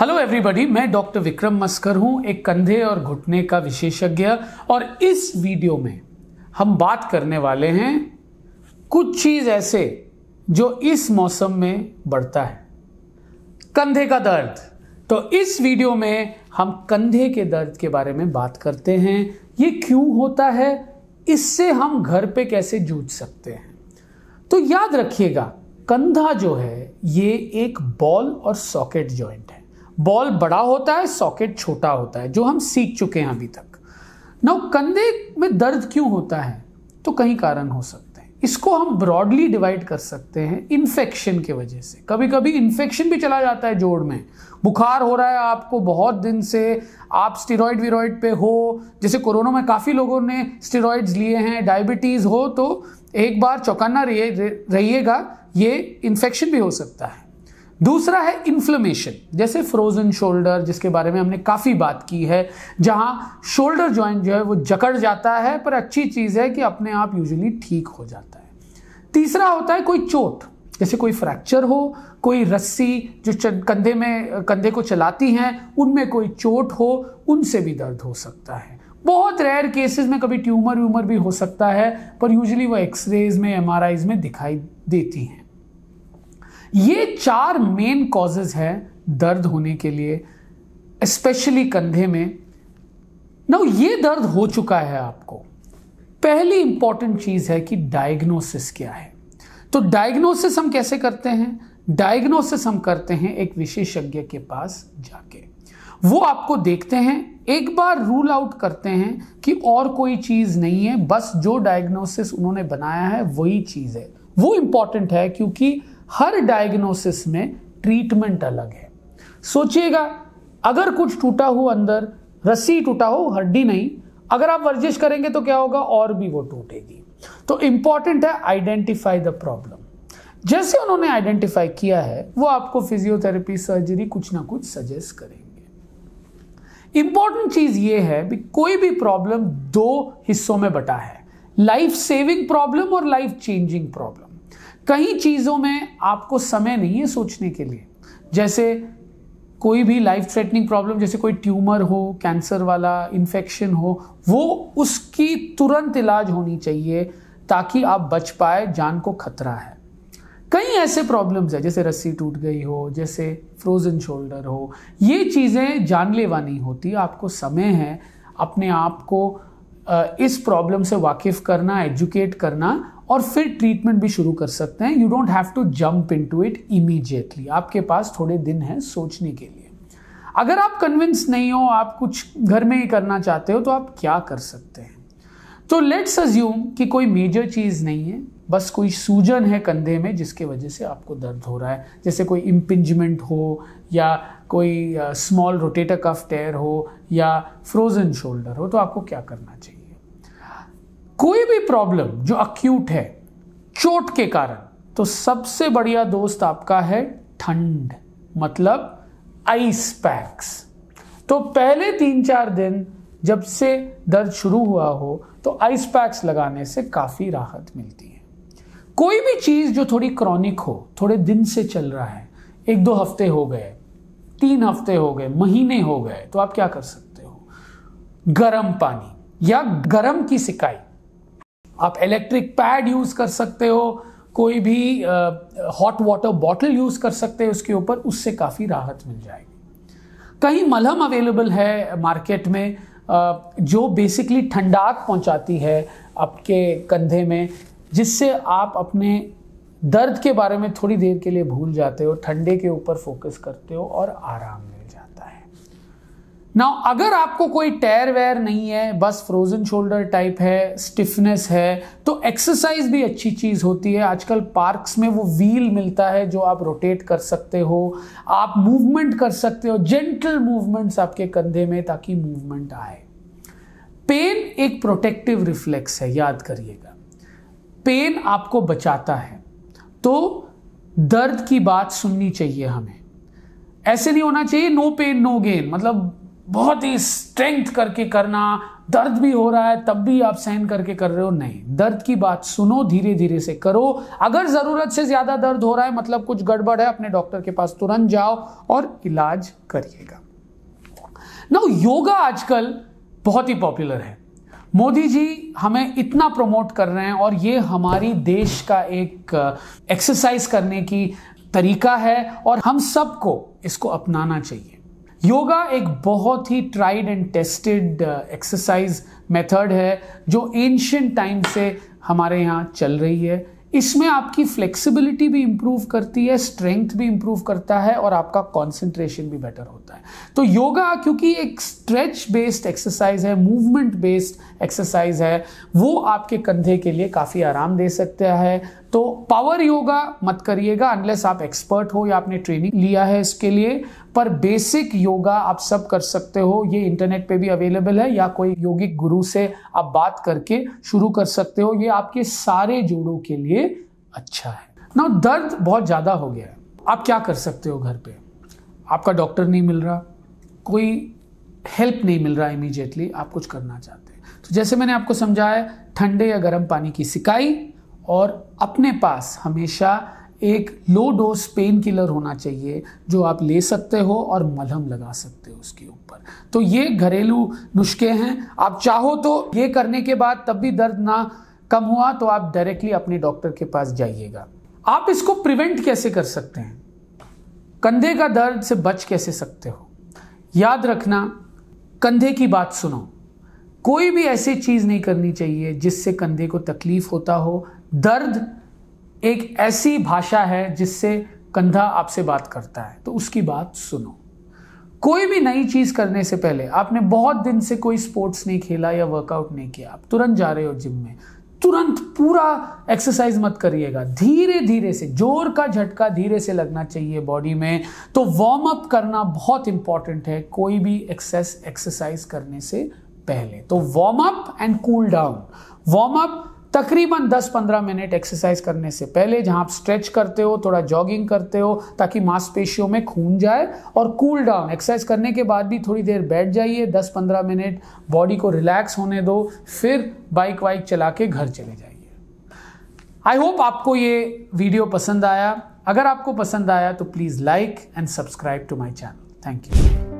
hello everybody मैं doctor Vikram Maskar हूं एक कंधे और घुटने का विशेषज्ञ और इस वीडियो में हम बात करने वाले हैं कुछ चीज़ ऐसे जो इस मौसम में बढ़ता है कंधे का दर्द तो इस वीडियो में हम कंधे के दर्द के बारे में बात करते हैं ये क्यों होता है इससे हम घर पे कैसे जूझ सकते हैं तो याद रखिएगा कंधा जो है ये एक बॉल और सॉकेट जॉइंट है बॉल बड़ा होता है सॉकेट छोटा होता है जो हम सीख चुके हैं अभी तक ना कंधे में दर्द क्यों होता है तो कहीं कारण हो सकते हैं इसको हम ब्रॉडली डिवाइड कर सकते हैं इन्फेक्शन के वजह से कभी कभी इन्फेक्शन भी चला जाता है जोड़ में बुखार हो रहा है आपको बहुत दिन से आप स्टीरोड वीरॉइड पे हो जैसे कोरोना में काफ़ी लोगों ने स्टेरॉइड्स लिए हैं डायबिटीज़ हो तो एक बार चौकाना रहिएगा ये इन्फेक्शन भी हो सकता है दूसरा है इन्फ्लेमेशन जैसे फ्रोजन शोल्डर जिसके बारे में हमने काफ़ी बात की है जहां शोल्डर जॉइंट जो है वो जकड़ जाता है पर अच्छी चीज़ है कि अपने आप यूजुअली ठीक हो जाता है तीसरा होता है कोई चोट जैसे कोई फ्रैक्चर हो कोई रस्सी जो कंधे में कंधे को चलाती हैं उनमें कोई चोट हो उनसे भी दर्द हो सकता है बहुत रेयर केसेस में कभी ट्यूमर व्यूमर भी हो सकता है पर यूजली वो एक्सरेज में एम में दिखाई देती हैं ये चार मेन कॉजेज हैं दर्द होने के लिए स्पेशली कंधे में ना ये दर्द हो चुका है आपको पहली इंपॉर्टेंट चीज है कि डायग्नोसिस क्या है तो डायग्नोसिस हम कैसे करते हैं डायग्नोसिस हम करते हैं एक विशेषज्ञ के पास जाके वो आपको देखते हैं एक बार रूल आउट करते हैं कि और कोई चीज़ नहीं है बस जो डायग्नोसिस उन्होंने बनाया है वही चीज़ है वो इंपॉर्टेंट है क्योंकि हर डायग्नोसिस में ट्रीटमेंट अलग है सोचिएगा अगर कुछ टूटा हो अंदर रस्सी टूटा हो हड्डी नहीं अगर आप वर्जिश करेंगे तो क्या होगा और भी वो टूटेगी तो इंपॉर्टेंट है आइडेंटिफाई द प्रॉब्लम जैसे उन्होंने आइडेंटिफाई किया है वो आपको फिजियोथेरेपी सर्जरी कुछ ना कुछ सजेस्ट करेंगे इंपॉर्टेंट चीज ये है भी कोई भी प्रॉब्लम दो हिस्सों में बटा है लाइफ सेविंग प्रॉब्लम और लाइफ चेंजिंग प्रॉब्लम कई चीज़ों में आपको समय नहीं है सोचने के लिए जैसे कोई भी लाइफ थ्रेटनिंग प्रॉब्लम जैसे कोई ट्यूमर हो कैंसर वाला इन्फेक्शन हो वो उसकी तुरंत इलाज होनी चाहिए ताकि आप बच पाए जान को खतरा है कई ऐसे प्रॉब्लम्स है जैसे रस्सी टूट गई हो जैसे फ्रोजन शोल्डर हो ये चीज़ें जानलेवा नहीं होती आपको समय है अपने आप को इस प्रॉब्लम से वाकिफ़ करना एजुकेट करना और फिर ट्रीटमेंट भी शुरू कर सकते हैं you don't have to jump into it immediately आपके पास थोड़े दिन हैं सोचने के लिए अगर आप कन्विंस नहीं हो आप कुछ घर में ही करना चाहते हो तो आप क्या कर सकते हैं तो लेट्स अज्यूम कि कोई मेजर चीज़ नहीं है बस कोई सूजन है कंधे में जिसके वजह से आपको दर्द हो रहा है जैसे कोई इम्पिंजमेंट हो या कोई स्मॉल रोटेटर कफ टेयर हो या फ्रोजन शोल्डर हो तो आपको क्या करना चाहिए कोई भी प्रॉब्लम जो अक्यूट है चोट के कारण तो सबसे बढ़िया दोस्त आपका है ठंड मतलब आइस पैक्स तो पहले तीन चार दिन जब से दर्द शुरू हुआ हो तो आइस पैक्स लगाने से काफ़ी राहत मिलती है कोई भी चीज़ जो थोड़ी क्रॉनिक हो थोड़े दिन से चल रहा है एक दो हफ्ते हो गए तीन हफ्ते हो गए महीने हो गए तो आप क्या कर सकते हो गर्म पानी या गर्म की सिकाई आप इलेक्ट्रिक पैड यूज़ कर सकते हो कोई भी हॉट वाटर बॉटल यूज़ कर सकते हैं उसके ऊपर उससे काफ़ी राहत मिल जाएगी कहीं मलहम अवेलेबल है मार्केट में आ, जो बेसिकली ठंडाक पहुंचाती है आपके कंधे में जिससे आप अपने दर्द के बारे में थोड़ी देर के लिए भूल जाते हो ठंडे के ऊपर फोकस करते हो और आराम ना अगर आपको कोई टैर वेयर नहीं है बस फ्रोजन शोल्डर टाइप है स्टिफनेस है तो एक्सरसाइज भी अच्छी चीज़ होती है आजकल पार्क्स में वो व्हील मिलता है जो आप रोटेट कर सकते हो आप मूवमेंट कर सकते हो जेंटल मूवमेंट्स आपके कंधे में ताकि मूवमेंट आए पेन एक प्रोटेक्टिव रिफ्लेक्स है याद करिएगा पेन आपको बचाता है तो दर्द की बात सुननी चाहिए हमें ऐसे नहीं होना चाहिए नो पेन नो गेन मतलब बहुत ही स्ट्रेंथ करके करना दर्द भी हो रहा है तब भी आप सहन करके कर रहे हो नहीं दर्द की बात सुनो धीरे धीरे से करो अगर ज़रूरत से ज़्यादा दर्द हो रहा है मतलब कुछ गड़बड़ है अपने डॉक्टर के पास तुरंत जाओ और इलाज करिएगा नाउ योगा आजकल बहुत ही पॉपुलर है मोदी जी हमें इतना प्रमोट कर रहे हैं और ये हमारी देश का एक एक्सरसाइज uh, करने की तरीका है और हम सबको इसको अपनाना चाहिए योगा एक बहुत ही tried and tested exercise method है जो एंशियंट टाइम से हमारे यहाँ चल रही है इसमें आपकी फ्लेक्सिबिलिटी भी इम्प्रूव करती है स्ट्रेंथ भी इम्प्रूव करता है और आपका कॉन्सेंट्रेशन भी बेटर होता है तो योगा क्योंकि एक स्ट्रेच बेस्ड एक्सरसाइज है मूवमेंट बेस्ड एक्सरसाइज है वो आपके कंधे के लिए काफ़ी आराम दे सकता है तो पावर योगा मत करिएगा अनलेस आप एक्सपर्ट हो या आपने ट्रेनिंग लिया है इसके लिए पर बेसिक योगा आप सब कर सकते हो ये इंटरनेट पे भी अवेलेबल है या कोई योगिक गुरु से आप बात करके शुरू कर सकते हो ये आपके सारे जोड़ों के लिए अच्छा है ना दर्द बहुत ज़्यादा हो गया है आप क्या कर सकते हो घर पे आपका डॉक्टर नहीं मिल रहा कोई हेल्प नहीं मिल रहा इमीजिएटली आप कुछ करना चाहते हैं तो जैसे मैंने आपको समझाया ठंडे या गर्म पानी की सिकाई और अपने पास हमेशा एक लो डोज पेन किलर होना चाहिए जो आप ले सकते हो और मलहम लगा सकते हो उसके ऊपर तो ये घरेलू नुस्खे हैं आप चाहो तो ये करने के बाद तब भी दर्द ना कम हुआ तो आप डायरेक्टली अपने डॉक्टर के पास जाइएगा आप इसको प्रिवेंट कैसे कर सकते हैं कंधे का दर्द से बच कैसे सकते हो याद रखना कंधे की बात सुनो कोई भी ऐसी चीज़ नहीं करनी चाहिए जिससे कंधे को तकलीफ होता हो दर्द एक ऐसी भाषा है जिससे कंधा आपसे बात करता है तो उसकी बात सुनो कोई भी नई चीज़ करने से पहले आपने बहुत दिन से कोई स्पोर्ट्स नहीं खेला या वर्कआउट नहीं किया आप तुरंत जा रहे हो जिम में तुरंत पूरा एक्सरसाइज मत करिएगा धीरे धीरे से जोर का झटका धीरे से लगना चाहिए बॉडी में तो वार्म अप करना बहुत इंपॉर्टेंट है कोई भी एक्सेस एक्सरसाइज करने से पहले तो warm up and cool down warm up तकरीबन 10-15 मिनट एक्सरसाइज करने से पहले जहां आप स्ट्रेच करते हो थोड़ा जॉगिंग करते हो ताकि मांसपेशियों में खून जाए और कूल डाउन एक्सरसाइज करने के बाद भी थोड़ी देर बैठ जाइए 10-15 मिनट बॉडी को रिलैक्स होने दो फिर बाइक वाइक चला के घर चले जाइए आई होप आपको ये वीडियो पसंद आया अगर आपको पसंद आया तो please like and subscribe to my channel thank you